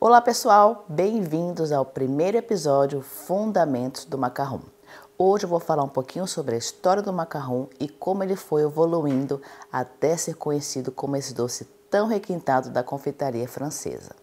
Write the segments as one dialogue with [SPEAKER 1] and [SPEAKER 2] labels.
[SPEAKER 1] Olá pessoal, bem-vindos ao primeiro episódio Fundamentos do Macarrão. Hoje eu vou falar um pouquinho sobre a história do macarrão e como ele foi evoluindo até ser conhecido como esse doce tão requintado da confeitaria francesa.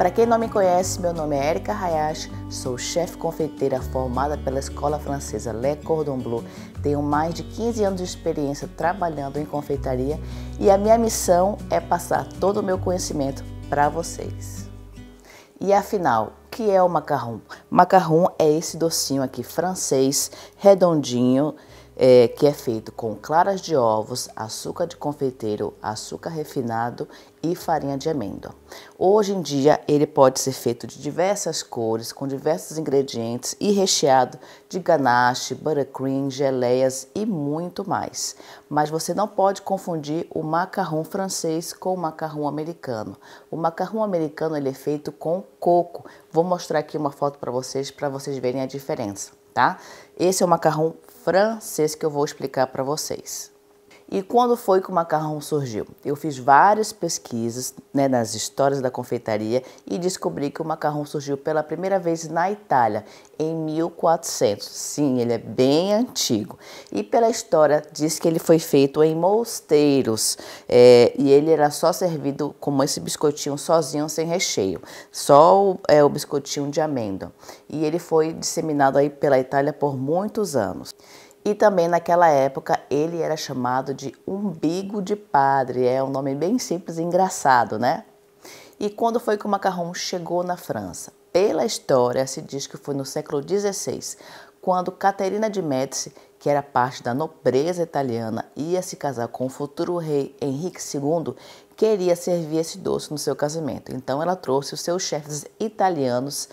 [SPEAKER 1] Para quem não me conhece, meu nome é Erika Hayashi, sou chefe confeiteira formada pela escola francesa Le Cordon Bleu. Tenho mais de 15 anos de experiência trabalhando em confeitaria e a minha missão é passar todo o meu conhecimento para vocês. E afinal, o que é o macarrão? Macarrão é esse docinho aqui francês, redondinho, é, que é feito com claras de ovos, açúcar de confeiteiro, açúcar refinado e farinha de amêndoa. Hoje em dia, ele pode ser feito de diversas cores, com diversos ingredientes e recheado de ganache, buttercream, geleias e muito mais. Mas você não pode confundir o macarrão francês com o macarrão americano. O macarrão americano ele é feito com coco. Vou mostrar aqui uma foto para vocês para vocês verem a diferença, tá? Esse é o macarrão francês que eu vou explicar para vocês. E quando foi que o macarrão surgiu? Eu fiz várias pesquisas né, nas histórias da confeitaria e descobri que o macarrão surgiu pela primeira vez na Itália, em 1400. Sim, ele é bem antigo. E pela história, diz que ele foi feito em mosteiros é, e ele era só servido como esse biscoitinho sozinho, sem recheio, só o, é, o biscoitinho de amêndoa. E ele foi disseminado aí pela Itália por muitos anos. E também naquela época ele era chamado de umbigo de padre, é um nome bem simples e engraçado, né? E quando foi que o macarrão chegou na França? Pela história se diz que foi no século XVI, quando Caterina de Médici, que era parte da nobreza italiana, ia se casar com o futuro rei Henrique II, queria servir esse doce no seu casamento. Então ela trouxe os seus chefes italianos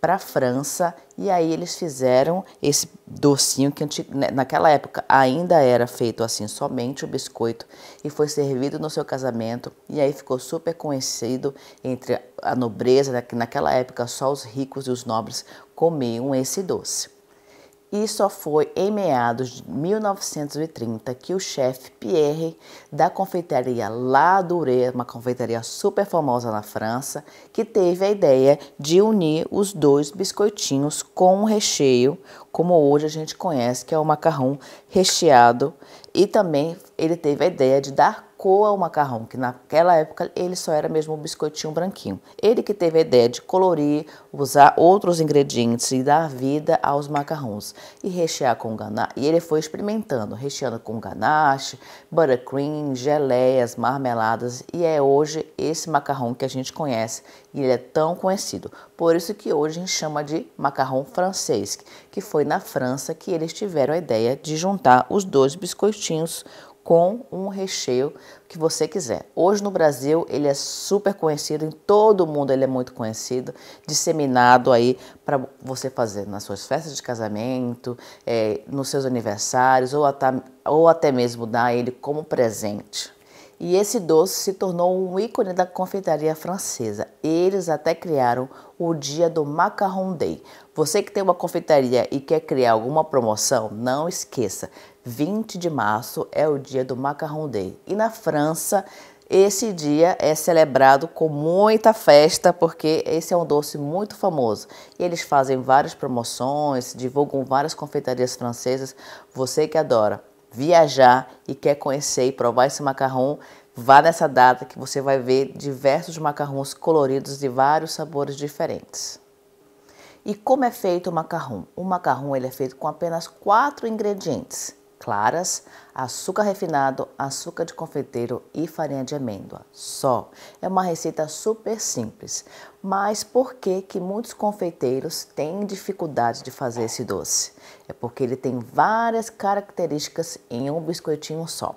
[SPEAKER 1] para a França e aí eles fizeram esse docinho que né, naquela época ainda era feito assim somente o biscoito e foi servido no seu casamento e aí ficou super conhecido entre a nobreza né, que naquela época só os ricos e os nobres comiam esse doce. E só foi em meados de 1930 que o chefe Pierre da confeitaria La uma confeitaria super famosa na França, que teve a ideia de unir os dois biscoitinhos com um recheio, como hoje a gente conhece, que é o macarrão recheado, e também ele teve a ideia de dar coa o macarrão, que naquela época ele só era mesmo um biscoitinho branquinho. Ele que teve a ideia de colorir, usar outros ingredientes e dar vida aos macarrons e rechear com ganache. E ele foi experimentando, recheando com ganache, buttercream, geleias, marmeladas e é hoje esse macarrão que a gente conhece e ele é tão conhecido. Por isso que hoje a gente chama de macarrão francês, que foi na França que eles tiveram a ideia de juntar os dois biscoitinhos com um recheio que você quiser. Hoje no Brasil ele é super conhecido, em todo o mundo ele é muito conhecido, disseminado aí para você fazer nas suas festas de casamento, é, nos seus aniversários ou até, ou até mesmo dar ele como presente. E esse doce se tornou um ícone da confeitaria francesa. Eles até criaram o dia do Macaron Day. Você que tem uma confeitaria e quer criar alguma promoção, não esqueça. 20 de março é o dia do Macaron Day. E na França, esse dia é celebrado com muita festa, porque esse é um doce muito famoso. E eles fazem várias promoções, divulgam várias confeitarias francesas. Você que adora viajar e quer conhecer e provar esse macarrão, vá nessa data que você vai ver diversos macarrons coloridos de vários sabores diferentes. E como é feito o macarrão? O macarrão ele é feito com apenas quatro ingredientes claras, açúcar refinado, açúcar de confeiteiro e farinha de amêndoa. Só. É uma receita super simples. Mas por que que muitos confeiteiros têm dificuldade de fazer esse doce? É porque ele tem várias características em um biscoitinho só.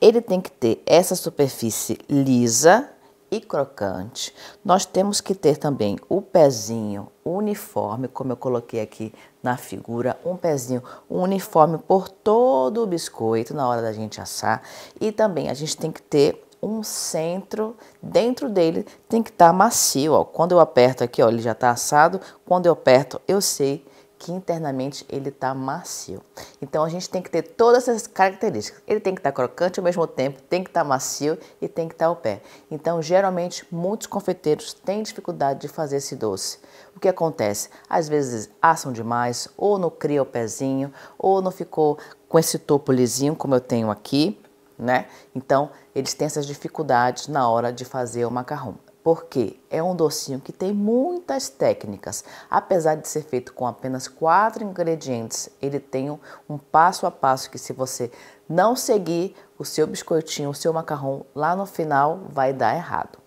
[SPEAKER 1] Ele tem que ter essa superfície lisa, e crocante. Nós temos que ter também o pezinho uniforme, como eu coloquei aqui na figura, um pezinho uniforme por todo o biscoito na hora da gente assar. E também a gente tem que ter um centro dentro dele, tem que estar tá macio. Ó. Quando eu aperto aqui, ó, ele já está assado. Quando eu aperto, eu sei que internamente ele está macio. Então a gente tem que ter todas essas características. Ele tem que estar tá crocante ao mesmo tempo, tem que estar tá macio e tem que estar tá ao pé. Então geralmente muitos confeiteiros têm dificuldade de fazer esse doce. O que acontece? Às vezes assam demais, ou não cria o pezinho, ou não ficou com esse topo lisinho como eu tenho aqui, né? Então eles têm essas dificuldades na hora de fazer o macarrão porque é um docinho que tem muitas técnicas. Apesar de ser feito com apenas quatro ingredientes, ele tem um, um passo a passo que se você não seguir o seu biscoitinho, o seu macarrão lá no final vai dar errado.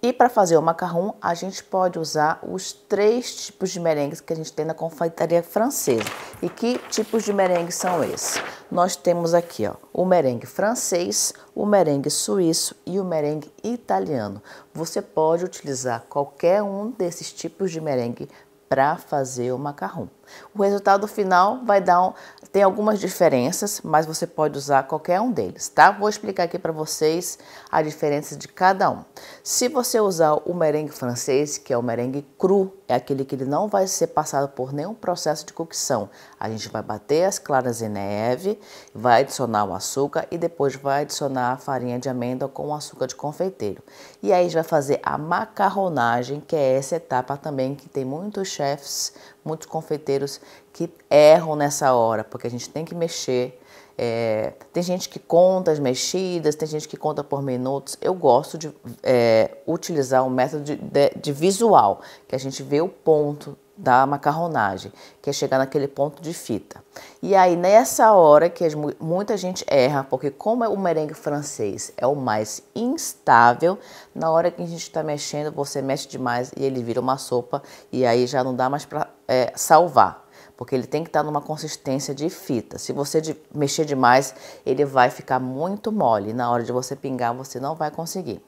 [SPEAKER 1] E para fazer o macarrão, a gente pode usar os três tipos de merengues que a gente tem na confeitaria francesa. E que tipos de merengue são esses? Nós temos aqui ó, o merengue francês, o merengue suíço e o merengue italiano. Você pode utilizar qualquer um desses tipos de merengue para fazer o macarrão. O resultado final vai dar um, tem algumas diferenças, mas você pode usar qualquer um deles, tá? Vou explicar aqui para vocês a diferença de cada um. Se você usar o merengue francês, que é o merengue cru, é aquele que ele não vai ser passado por nenhum processo de cocção. A gente vai bater as claras em neve, vai adicionar o açúcar e depois vai adicionar a farinha de amêndoa com açúcar de confeiteiro. E aí a gente vai fazer a macarronagem, que é essa etapa também que tem muitos chefs muitos confeiteiros que erram nessa hora, porque a gente tem que mexer. É, tem gente que conta as mexidas, tem gente que conta por minutos. Eu gosto de é, utilizar um método de, de, de visual, que a gente vê o ponto da macarronagem, que é chegar naquele ponto de fita. E aí, nessa hora que muita gente erra, porque como é o merengue francês é o mais instável, na hora que a gente está mexendo, você mexe demais e ele vira uma sopa, e aí já não dá mais para é, salvar porque ele tem que estar tá numa consistência de fita. Se você de, mexer demais, ele vai ficar muito mole. Na hora de você pingar, você não vai conseguir.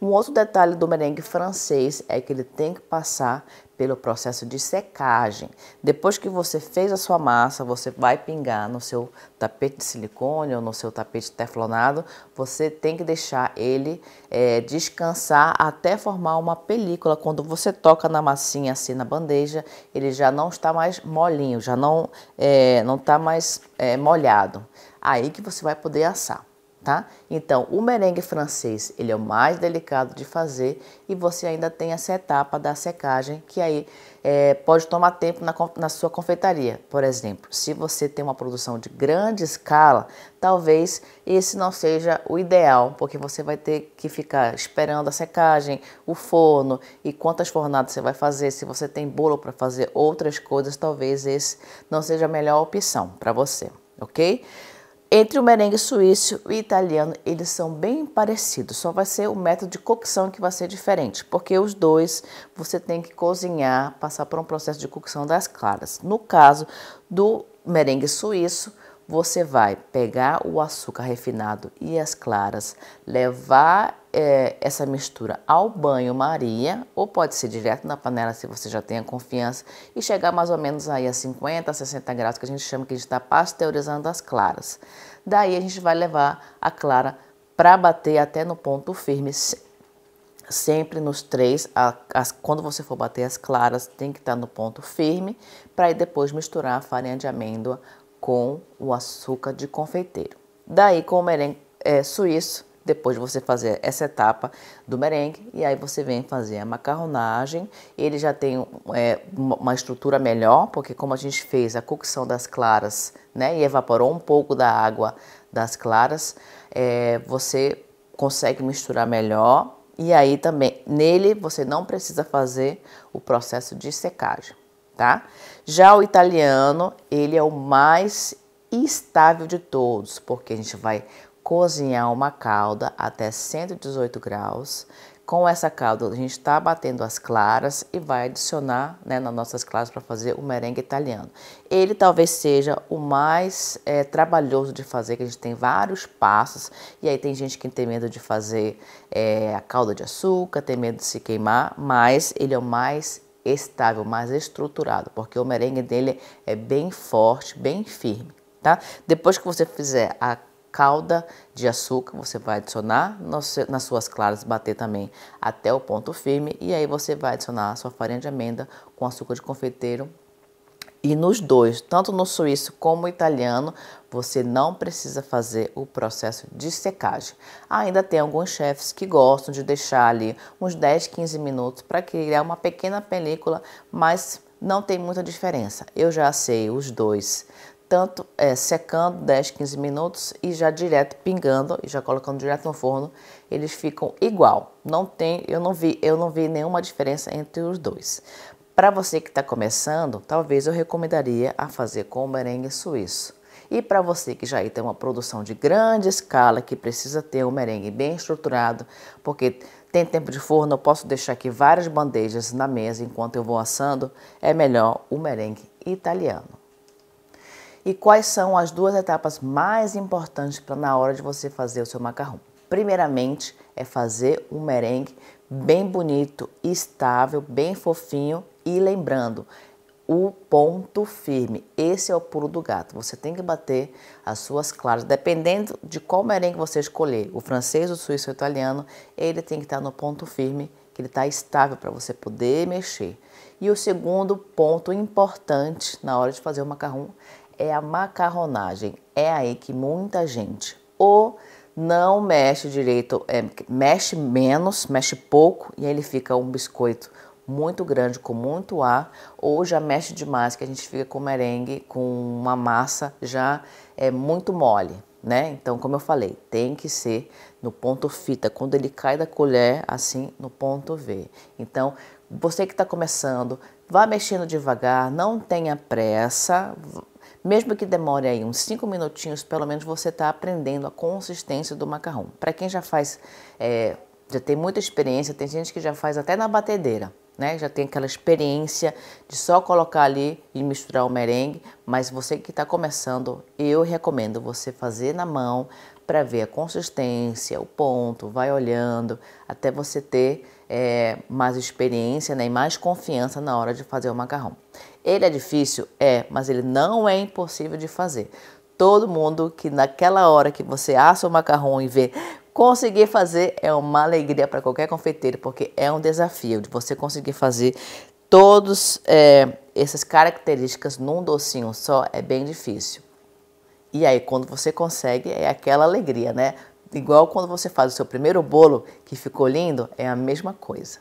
[SPEAKER 1] Um outro detalhe do merengue francês é que ele tem que passar pelo processo de secagem. Depois que você fez a sua massa, você vai pingar no seu tapete de silicone ou no seu tapete teflonado. Você tem que deixar ele é, descansar até formar uma película. Quando você toca na massinha assim na bandeja, ele já não está mais molinho, já não é, não está mais é, molhado. Aí que você vai poder assar tá? Então, o merengue francês, ele é o mais delicado de fazer e você ainda tem essa etapa da secagem que aí é, pode tomar tempo na, na sua confeitaria. Por exemplo, se você tem uma produção de grande escala, talvez esse não seja o ideal, porque você vai ter que ficar esperando a secagem, o forno e quantas fornadas você vai fazer. Se você tem bolo para fazer outras coisas, talvez esse não seja a melhor opção para você, ok? Entre o merengue suíço e italiano, eles são bem parecidos, só vai ser o método de cocção que vai ser diferente, porque os dois você tem que cozinhar, passar por um processo de cocção das claras. No caso do merengue suíço, você vai pegar o açúcar refinado e as claras, levar é, essa mistura ao banho-maria, ou pode ser direto na panela se você já tem a confiança, e chegar mais ou menos aí a 50, 60 graus, que a gente chama que a gente está pasteurizando as claras. Daí a gente vai levar a clara para bater até no ponto firme, sempre nos três, a, as, quando você for bater as claras, tem que estar tá no ponto firme, para depois misturar a farinha de amêndoa com o açúcar de confeiteiro. Daí, com o merengue é, suíço, depois de você fazer essa etapa do merengue, e aí você vem fazer a macarronagem. Ele já tem é, uma estrutura melhor, porque como a gente fez a cocção das claras, né, e evaporou um pouco da água das claras, é, você consegue misturar melhor. E aí também, nele você não precisa fazer o processo de secagem tá? Já o italiano, ele é o mais estável de todos, porque a gente vai cozinhar uma calda até 118 graus. Com essa calda, a gente está batendo as claras e vai adicionar né, nas nossas claras para fazer o merengue italiano. Ele talvez seja o mais é, trabalhoso de fazer, que a gente tem vários passos. E aí tem gente que tem medo de fazer é, a calda de açúcar, tem medo de se queimar, mas ele é o mais estável, mais estruturado, porque o merengue dele é bem forte, bem firme, tá? Depois que você fizer a calda de açúcar, você vai adicionar nas suas claras, bater também até o ponto firme e aí você vai adicionar a sua farinha de amêndoa com açúcar de confeiteiro e nos dois, tanto no suíço como no italiano, você não precisa fazer o processo de secagem. Ainda tem alguns chefes que gostam de deixar ali uns 10, 15 minutos para criar uma pequena película, mas não tem muita diferença. Eu já sei os dois, tanto é, secando 10, 15 minutos e já direto pingando e já colocando direto no forno, eles ficam igual. Não tem, eu não vi, eu não vi nenhuma diferença entre os dois. Para você que está começando, talvez eu recomendaria a fazer com o merengue suíço. E para você que já tem uma produção de grande escala, que precisa ter um merengue bem estruturado, porque tem tempo de forno, eu posso deixar aqui várias bandejas na mesa enquanto eu vou assando, é melhor o merengue italiano. E quais são as duas etapas mais importantes para na hora de você fazer o seu macarrão? Primeiramente, é fazer um merengue bem bonito, estável, bem fofinho e lembrando, o ponto firme, esse é o pulo do gato. Você tem que bater as suas claras, dependendo de qual merengue você escolher, o francês, o suíço, o italiano, ele tem que estar no ponto firme, que ele está estável para você poder mexer. E o segundo ponto importante na hora de fazer o macarrão é a macarronagem. É aí que muita gente ou não mexe direito, é, mexe menos, mexe pouco e aí ele fica um biscoito muito grande, com muito ar, ou já mexe demais, que a gente fica com merengue com uma massa já é muito mole, né? Então, como eu falei, tem que ser no ponto fita, quando ele cai da colher, assim, no ponto V. Então, você que está começando, vá mexendo devagar, não tenha pressa, mesmo que demore aí uns 5 minutinhos, pelo menos você está aprendendo a consistência do macarrão. Para quem já faz, é, já tem muita experiência, tem gente que já faz até na batedeira né? Já tem aquela experiência de só colocar ali e misturar o merengue, mas você que está começando, eu recomendo você fazer na mão para ver a consistência, o ponto, vai olhando até você ter é, mais experiência né, e mais confiança na hora de fazer o macarrão. Ele é difícil? É, mas ele não é impossível de fazer. Todo mundo que naquela hora que você assa o macarrão e vê Conseguir fazer é uma alegria para qualquer confeiteiro, porque é um desafio de você conseguir fazer todas é, essas características num docinho só é bem difícil. E aí, quando você consegue, é aquela alegria, né? Igual quando você faz o seu primeiro bolo que ficou lindo, é a mesma coisa.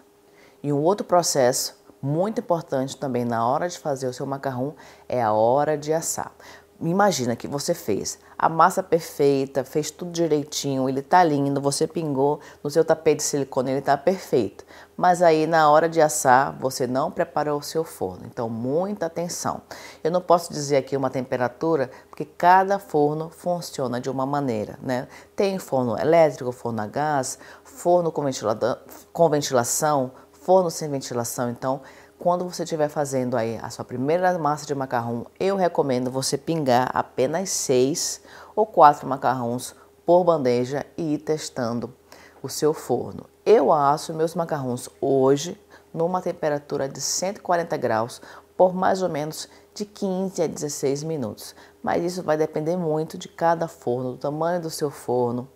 [SPEAKER 1] E um outro processo muito importante também na hora de fazer o seu macarrão é a hora de assar. Imagina que você fez a massa perfeita, fez tudo direitinho, ele tá lindo, você pingou no seu tapete de silicone, ele tá perfeito. Mas aí na hora de assar, você não preparou o seu forno. Então, muita atenção. Eu não posso dizer aqui uma temperatura, porque cada forno funciona de uma maneira, né? Tem forno elétrico, forno a gás, forno com, ventilador, com ventilação, forno sem ventilação, então quando você estiver fazendo aí a sua primeira massa de macarrão, eu recomendo você pingar apenas seis ou quatro macarrões por bandeja e ir testando o seu forno. Eu asso meus macarrões hoje numa temperatura de 140 graus por mais ou menos de 15 a 16 minutos. Mas isso vai depender muito de cada forno, do tamanho do seu forno,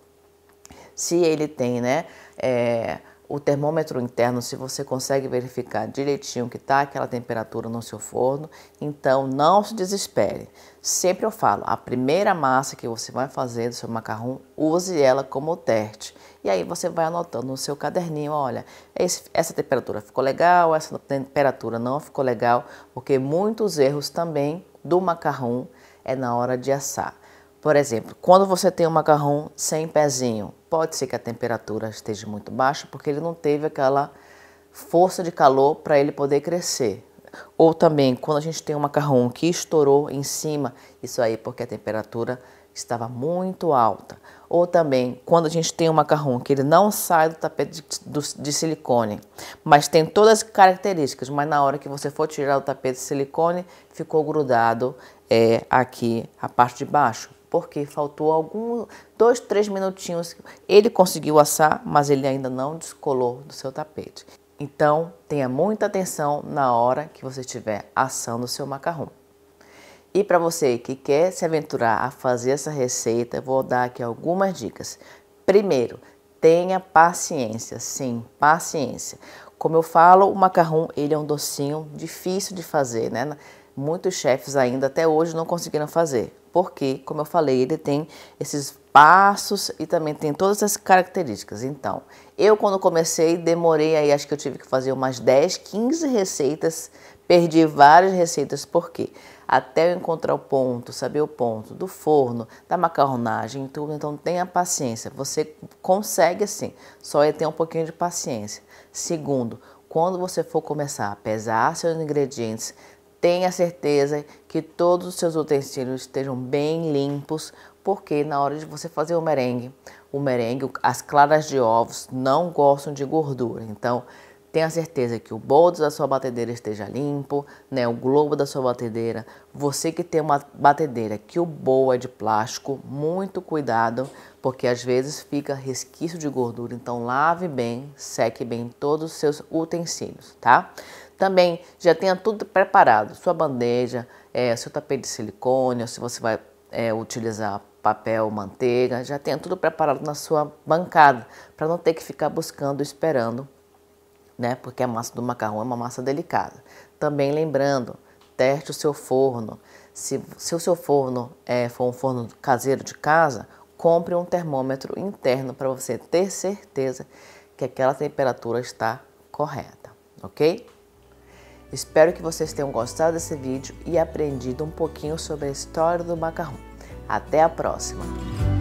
[SPEAKER 1] se ele tem, né? É, o termômetro interno, se você consegue verificar direitinho que está aquela temperatura no seu forno, então não se desespere. Sempre eu falo, a primeira massa que você vai fazer do seu macarrão, use ela como teste. E aí você vai anotando no seu caderninho, olha, esse, essa temperatura ficou legal, essa temperatura não ficou legal, porque muitos erros também do macarrão é na hora de assar. Por exemplo, quando você tem um macarrão sem pezinho, pode ser que a temperatura esteja muito baixa porque ele não teve aquela força de calor para ele poder crescer. Ou também, quando a gente tem um macarrão que estourou em cima, isso aí porque a temperatura estava muito alta. Ou também, quando a gente tem um macarrão que ele não sai do tapete de, de, silicone, mas tem todas as características, mas na hora que você for tirar o tapete de silicone, ficou grudado é, aqui a parte de baixo porque faltou alguns dois, três minutinhos. Ele conseguiu assar, mas ele ainda não descolou do seu tapete. Então, tenha muita atenção na hora que você estiver assando o seu macarrão. E para você que quer se aventurar a fazer essa receita, eu vou dar aqui algumas dicas. Primeiro, tenha paciência, sim, paciência. Como eu falo, o macarrão ele é um docinho difícil de fazer, né? Muitos chefes ainda até hoje não conseguiram fazer porque, como eu falei, ele tem esses passos e também tem todas as características. Então, eu quando comecei, demorei aí, acho que eu tive que fazer umas 10, 15 receitas, perdi várias receitas, porque até eu encontrar o ponto, saber o ponto do forno, da macarronagem, tudo, então tenha paciência. Você consegue assim, só é ter um pouquinho de paciência. Segundo, quando você for começar a pesar seus ingredientes, Tenha certeza que todos os seus utensílios estejam bem limpos, porque na hora de você fazer o merengue, o merengue, as claras de ovos não gostam de gordura. Então, tenha certeza que o bolo da sua batedeira esteja limpo, né, o globo da sua batedeira. Você que tem uma batedeira que o bolo é de plástico, muito cuidado, porque às vezes fica resquício de gordura. Então, lave bem, seque bem todos os seus utensílios, tá? Também já tenha tudo preparado, sua bandeja, é, seu tapete de silicone, ou se você vai é, utilizar papel, manteiga, já tenha tudo preparado na sua bancada, para não ter que ficar buscando, esperando, né? Porque a massa do macarrão é uma massa delicada. Também lembrando, teste o seu forno. Se, se o seu forno é, for um forno caseiro de casa, compre um termômetro interno para você ter certeza que aquela temperatura está correta, ok? Espero que vocês tenham gostado desse vídeo e aprendido um pouquinho sobre a história do macarrão. Até a próxima!